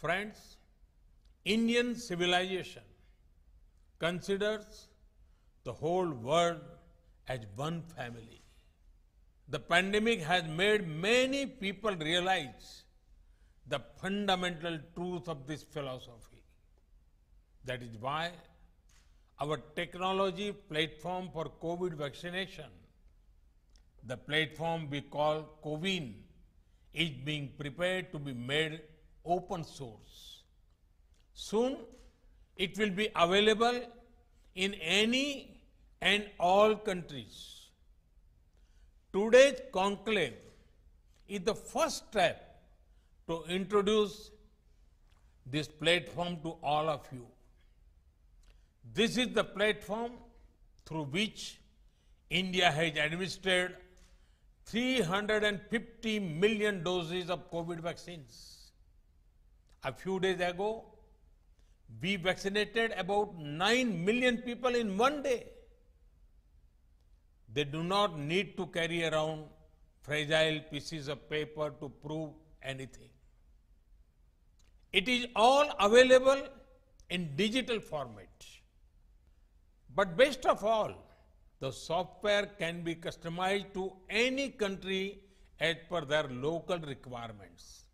Friends, Indian civilization considers the whole world as one family. The pandemic has made many people realize the fundamental truth of this philosophy. That is why our technology platform for COVID vaccination, the platform we call COVIN, is being prepared to be made open source. Soon it will be available in any and all countries. Today's conclave is the first step to introduce this platform to all of you. This is the platform through which India has administered 350 million doses of COVID vaccines. A few days ago, we vaccinated about 9 million people in one day. They do not need to carry around fragile pieces of paper to prove anything. It is all available in digital format. But best of all, the software can be customized to any country as per their local requirements.